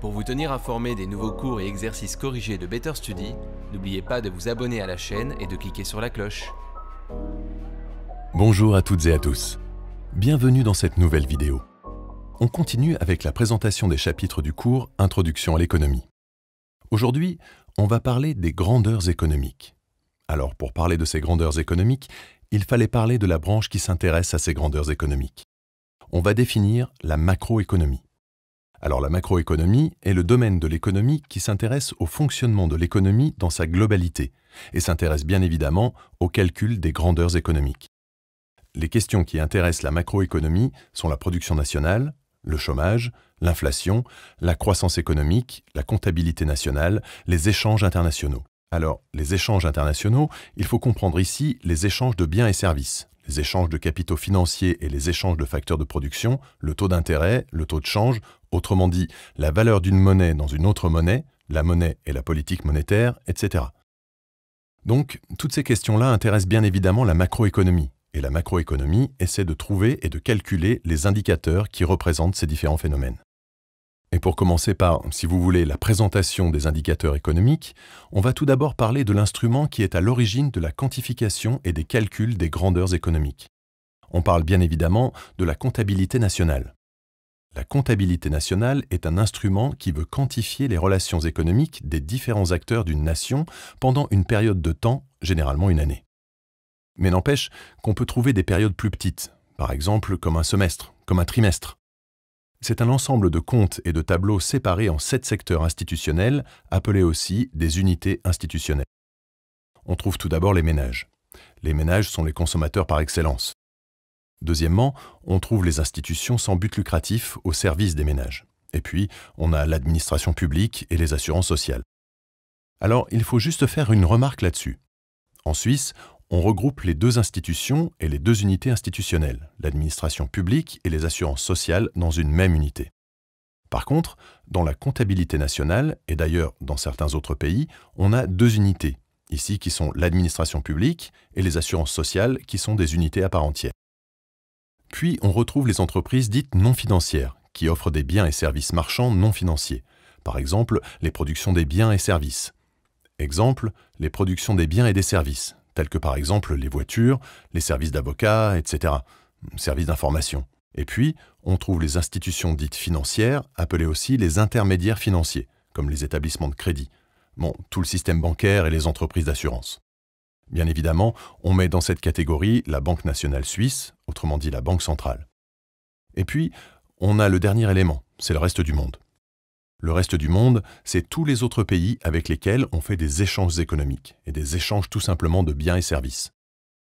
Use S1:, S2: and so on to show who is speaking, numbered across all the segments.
S1: Pour vous tenir informé des nouveaux cours et exercices corrigés de Better Study, n'oubliez pas de vous abonner à la chaîne et de cliquer sur la cloche. Bonjour à toutes et à tous. Bienvenue dans cette nouvelle vidéo. On continue avec la présentation des chapitres du cours Introduction à l'économie. Aujourd'hui, on va parler des grandeurs économiques. Alors pour parler de ces grandeurs économiques, il fallait parler de la branche qui s'intéresse à ces grandeurs économiques. On va définir la macroéconomie. Alors la macroéconomie est le domaine de l'économie qui s'intéresse au fonctionnement de l'économie dans sa globalité et s'intéresse bien évidemment au calcul des grandeurs économiques. Les questions qui intéressent la macroéconomie sont la production nationale, le chômage, l'inflation, la croissance économique, la comptabilité nationale, les échanges internationaux. Alors, les échanges internationaux, il faut comprendre ici les échanges de biens et services les échanges de capitaux financiers et les échanges de facteurs de production, le taux d'intérêt, le taux de change, autrement dit la valeur d'une monnaie dans une autre monnaie, la monnaie et la politique monétaire, etc. Donc, toutes ces questions-là intéressent bien évidemment la macroéconomie, et la macroéconomie essaie de trouver et de calculer les indicateurs qui représentent ces différents phénomènes. Et pour commencer par, si vous voulez, la présentation des indicateurs économiques, on va tout d'abord parler de l'instrument qui est à l'origine de la quantification et des calculs des grandeurs économiques. On parle bien évidemment de la comptabilité nationale. La comptabilité nationale est un instrument qui veut quantifier les relations économiques des différents acteurs d'une nation pendant une période de temps, généralement une année. Mais n'empêche qu'on peut trouver des périodes plus petites, par exemple comme un semestre, comme un trimestre, c'est un ensemble de comptes et de tableaux séparés en sept secteurs institutionnels, appelés aussi des unités institutionnelles. On trouve tout d'abord les ménages. Les ménages sont les consommateurs par excellence. Deuxièmement, on trouve les institutions sans but lucratif au service des ménages. Et puis, on a l'administration publique et les assurances sociales. Alors, il faut juste faire une remarque là-dessus. En Suisse, on regroupe les deux institutions et les deux unités institutionnelles, l'administration publique et les assurances sociales, dans une même unité. Par contre, dans la comptabilité nationale, et d'ailleurs dans certains autres pays, on a deux unités, ici qui sont l'administration publique et les assurances sociales qui sont des unités à part entière. Puis on retrouve les entreprises dites non financières, qui offrent des biens et services marchands non financiers, par exemple les productions des biens et services. Exemple, les productions des biens et des services, tels que par exemple les voitures, les services d'avocats, etc., services d'information. Et puis, on trouve les institutions dites financières, appelées aussi les intermédiaires financiers, comme les établissements de crédit, bon, tout le système bancaire et les entreprises d'assurance. Bien évidemment, on met dans cette catégorie la Banque nationale suisse, autrement dit la Banque centrale. Et puis, on a le dernier élément, c'est le reste du monde. Le reste du monde, c'est tous les autres pays avec lesquels on fait des échanges économiques, et des échanges tout simplement de biens et services.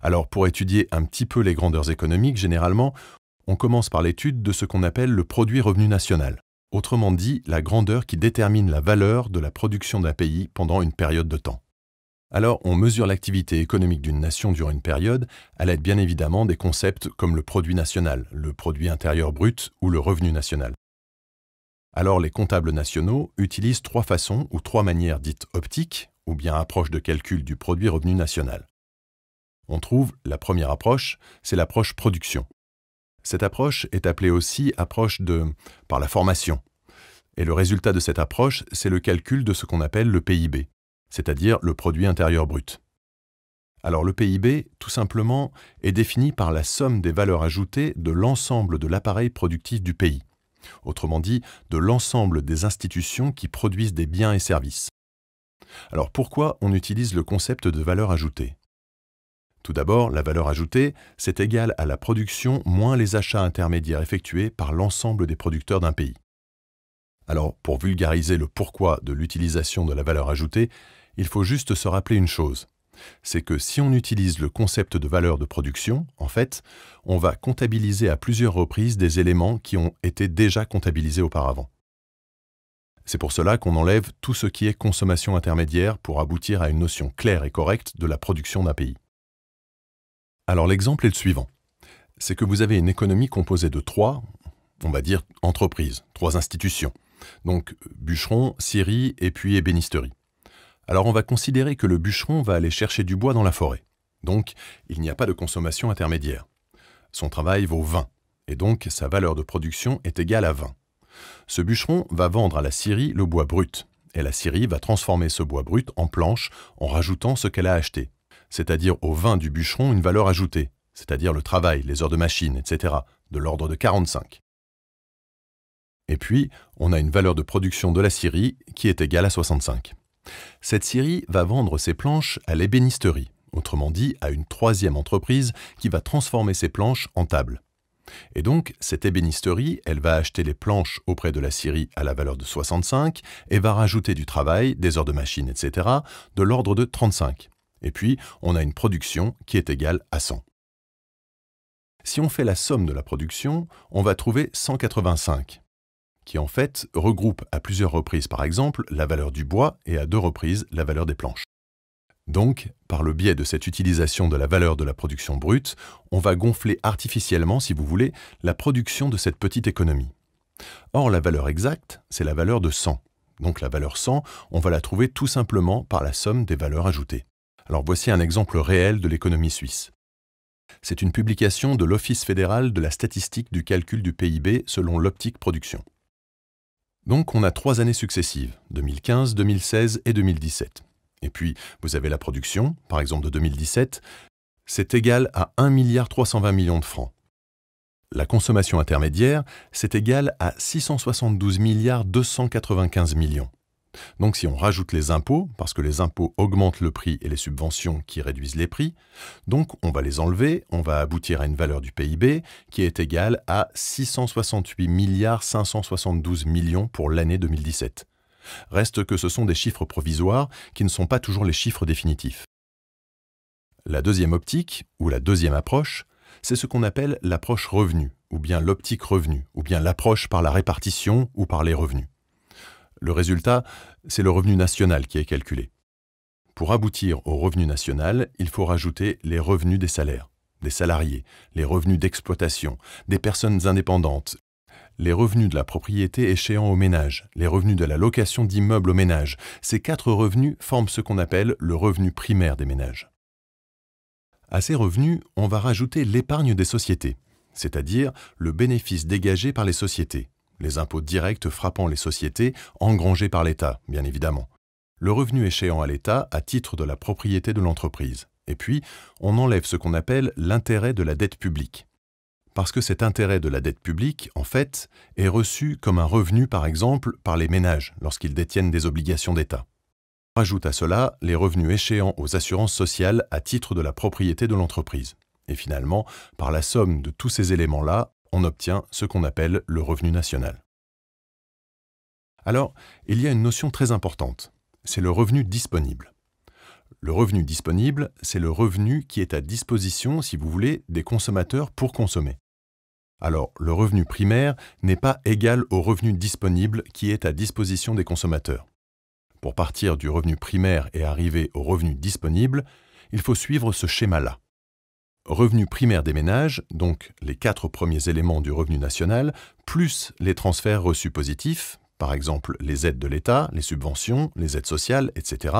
S1: Alors pour étudier un petit peu les grandeurs économiques, généralement, on commence par l'étude de ce qu'on appelle le produit revenu national, autrement dit la grandeur qui détermine la valeur de la production d'un pays pendant une période de temps. Alors on mesure l'activité économique d'une nation durant une période à l'aide bien évidemment des concepts comme le produit national, le produit intérieur brut ou le revenu national. Alors les comptables nationaux utilisent trois façons ou trois manières dites optiques, ou bien approches de calcul du produit revenu national. On trouve la première approche, c'est l'approche production. Cette approche est appelée aussi approche de par la formation. Et le résultat de cette approche, c'est le calcul de ce qu'on appelle le PIB, c'est-à-dire le produit intérieur brut. Alors le PIB, tout simplement, est défini par la somme des valeurs ajoutées de l'ensemble de l'appareil productif du pays autrement dit de l'ensemble des institutions qui produisent des biens et services. Alors pourquoi on utilise le concept de valeur ajoutée Tout d'abord, la valeur ajoutée, c'est égal à la production moins les achats intermédiaires effectués par l'ensemble des producteurs d'un pays. Alors pour vulgariser le pourquoi de l'utilisation de la valeur ajoutée, il faut juste se rappeler une chose c'est que si on utilise le concept de valeur de production, en fait, on va comptabiliser à plusieurs reprises des éléments qui ont été déjà comptabilisés auparavant. C'est pour cela qu'on enlève tout ce qui est consommation intermédiaire pour aboutir à une notion claire et correcte de la production d'un pays. Alors l'exemple est le suivant. C'est que vous avez une économie composée de trois, on va dire, entreprises, trois institutions. Donc Bûcheron, scierie et puis ébénisterie alors on va considérer que le bûcheron va aller chercher du bois dans la forêt. Donc, il n'y a pas de consommation intermédiaire. Son travail vaut 20, et donc sa valeur de production est égale à 20. Ce bûcheron va vendre à la scierie le bois brut, et la scierie va transformer ce bois brut en planche en rajoutant ce qu'elle a acheté, c'est-à-dire au vin du bûcheron une valeur ajoutée, c'est-à-dire le travail, les heures de machine, etc., de l'ordre de 45. Et puis, on a une valeur de production de la scierie qui est égale à 65. Cette série va vendre ses planches à l'ébénisterie, autrement dit à une troisième entreprise qui va transformer ses planches en tables. Et donc, cette ébénisterie, elle va acheter les planches auprès de la scierie à la valeur de 65 et va rajouter du travail, des heures de machine, etc., de l'ordre de 35. Et puis, on a une production qui est égale à 100. Si on fait la somme de la production, on va trouver 185 qui en fait regroupe à plusieurs reprises par exemple la valeur du bois et à deux reprises la valeur des planches. Donc, par le biais de cette utilisation de la valeur de la production brute, on va gonfler artificiellement, si vous voulez, la production de cette petite économie. Or, la valeur exacte, c'est la valeur de 100. Donc la valeur 100, on va la trouver tout simplement par la somme des valeurs ajoutées. Alors voici un exemple réel de l'économie suisse. C'est une publication de l'Office fédéral de la statistique du calcul du PIB selon l'optique production. Donc on a trois années successives, 2015, 2016 et 2017. Et puis vous avez la production, par exemple de 2017, c'est égal à 1,320 milliard de francs. La consommation intermédiaire, c'est égal à 672 milliards 295 millions. Donc si on rajoute les impôts, parce que les impôts augmentent le prix et les subventions qui réduisent les prix, donc on va les enlever, on va aboutir à une valeur du PIB qui est égale à 668 milliards 572 millions pour l'année 2017. Reste que ce sont des chiffres provisoires qui ne sont pas toujours les chiffres définitifs. La deuxième optique, ou la deuxième approche, c'est ce qu'on appelle l'approche revenu, ou bien l'optique revenu, ou bien l'approche par la répartition ou par les revenus. Le résultat, c'est le revenu national qui est calculé. Pour aboutir au revenu national, il faut rajouter les revenus des salaires, des salariés, les revenus d'exploitation, des personnes indépendantes, les revenus de la propriété échéant au ménage, les revenus de la location d'immeubles au ménage. Ces quatre revenus forment ce qu'on appelle le revenu primaire des ménages. À ces revenus, on va rajouter l'épargne des sociétés, c'est-à-dire le bénéfice dégagé par les sociétés, les impôts directs frappant les sociétés engrangés par l'État, bien évidemment, le revenu échéant à l'État à titre de la propriété de l'entreprise. Et puis, on enlève ce qu'on appelle l'intérêt de la dette publique. Parce que cet intérêt de la dette publique, en fait, est reçu comme un revenu, par exemple, par les ménages lorsqu'ils détiennent des obligations d'État. Rajoute à cela les revenus échéants aux assurances sociales à titre de la propriété de l'entreprise. Et finalement, par la somme de tous ces éléments-là, on obtient ce qu'on appelle le revenu national. Alors, il y a une notion très importante, c'est le revenu disponible. Le revenu disponible, c'est le revenu qui est à disposition, si vous voulez, des consommateurs pour consommer. Alors, le revenu primaire n'est pas égal au revenu disponible qui est à disposition des consommateurs. Pour partir du revenu primaire et arriver au revenu disponible, il faut suivre ce schéma-là revenu primaire des ménages, donc les quatre premiers éléments du revenu national, plus les transferts reçus positifs, par exemple les aides de l'État, les subventions, les aides sociales, etc.,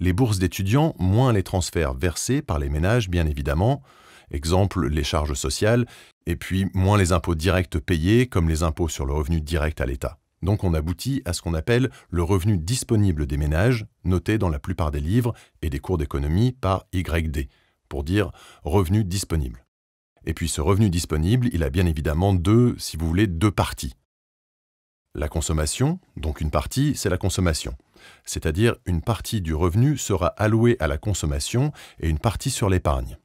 S1: les bourses d'étudiants, moins les transferts versés par les ménages, bien évidemment, exemple les charges sociales, et puis moins les impôts directs payés, comme les impôts sur le revenu direct à l'État. Donc on aboutit à ce qu'on appelle le revenu disponible des ménages, noté dans la plupart des livres et des cours d'économie par YD pour dire revenu disponible. Et puis ce revenu disponible, il a bien évidemment deux, si vous voulez, deux parties. La consommation, donc une partie, c'est la consommation. C'est-à-dire une partie du revenu sera allouée à la consommation et une partie sur l'épargne.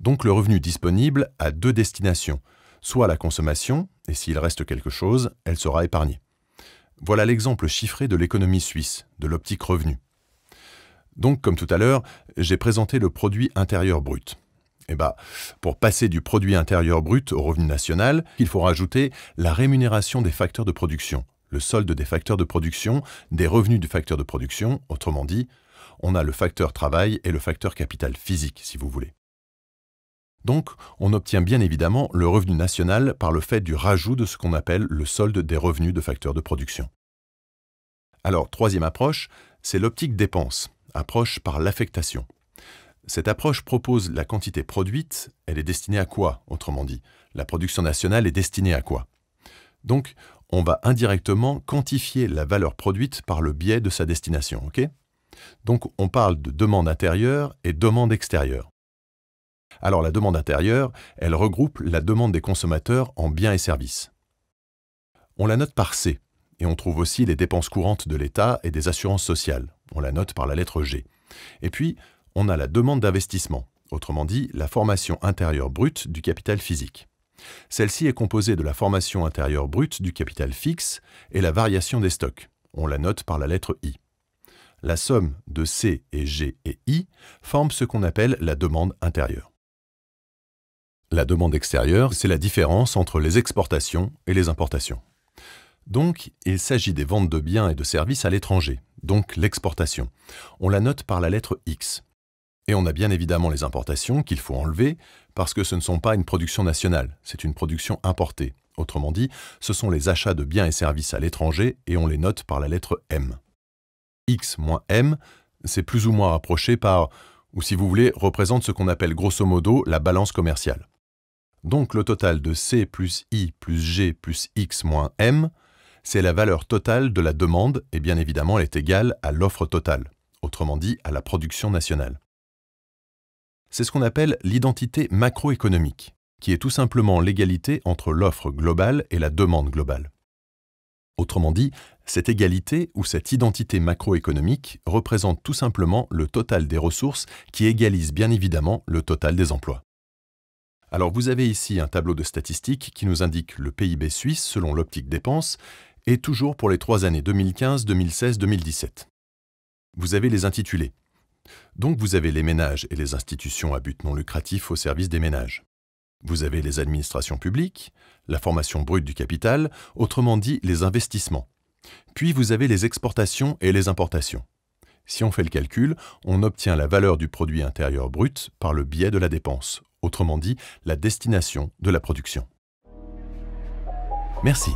S1: Donc le revenu disponible a deux destinations, soit la consommation, et s'il reste quelque chose, elle sera épargnée. Voilà l'exemple chiffré de l'économie suisse, de l'optique revenu. Donc, comme tout à l'heure, j'ai présenté le produit intérieur brut. Eh bien, pour passer du produit intérieur brut au revenu national, il faut rajouter la rémunération des facteurs de production, le solde des facteurs de production, des revenus du facteur de production, autrement dit, on a le facteur travail et le facteur capital physique, si vous voulez. Donc, on obtient bien évidemment le revenu national par le fait du rajout de ce qu'on appelle le solde des revenus de facteurs de production. Alors, troisième approche, c'est l'optique dépenses approche par l'affectation. Cette approche propose la quantité produite, elle est destinée à quoi, autrement dit La production nationale est destinée à quoi Donc, on va indirectement quantifier la valeur produite par le biais de sa destination, ok Donc, on parle de demande intérieure et demande extérieure. Alors, la demande intérieure, elle regroupe la demande des consommateurs en biens et services. On la note par C, et on trouve aussi les dépenses courantes de l'État et des assurances sociales. On la note par la lettre G. Et puis, on a la demande d'investissement, autrement dit la formation intérieure brute du capital physique. Celle-ci est composée de la formation intérieure brute du capital fixe et la variation des stocks. On la note par la lettre I. La somme de C et G et I forme ce qu'on appelle la demande intérieure. La demande extérieure, c'est la différence entre les exportations et les importations. Donc, il s'agit des ventes de biens et de services à l'étranger, donc l'exportation. On la note par la lettre X. Et on a bien évidemment les importations qu'il faut enlever parce que ce ne sont pas une production nationale, c'est une production importée. Autrement dit, ce sont les achats de biens et services à l'étranger et on les note par la lettre M. X moins M, c'est plus ou moins rapproché par, ou si vous voulez, représente ce qu'on appelle grosso modo la balance commerciale. Donc le total de C plus I plus G plus X moins M, c'est la valeur totale de la demande et bien évidemment elle est égale à l'offre totale, autrement dit à la production nationale. C'est ce qu'on appelle l'identité macroéconomique, qui est tout simplement l'égalité entre l'offre globale et la demande globale. Autrement dit, cette égalité ou cette identité macroéconomique représente tout simplement le total des ressources qui égalise bien évidemment le total des emplois. Alors vous avez ici un tableau de statistiques qui nous indique le PIB suisse selon l'optique dépenses et toujours pour les trois années 2015, 2016, 2017. Vous avez les intitulés. Donc vous avez les ménages et les institutions à but non lucratif au service des ménages. Vous avez les administrations publiques, la formation brute du capital, autrement dit les investissements. Puis vous avez les exportations et les importations. Si on fait le calcul, on obtient la valeur du produit intérieur brut par le biais de la dépense, autrement dit la destination de la production. Merci.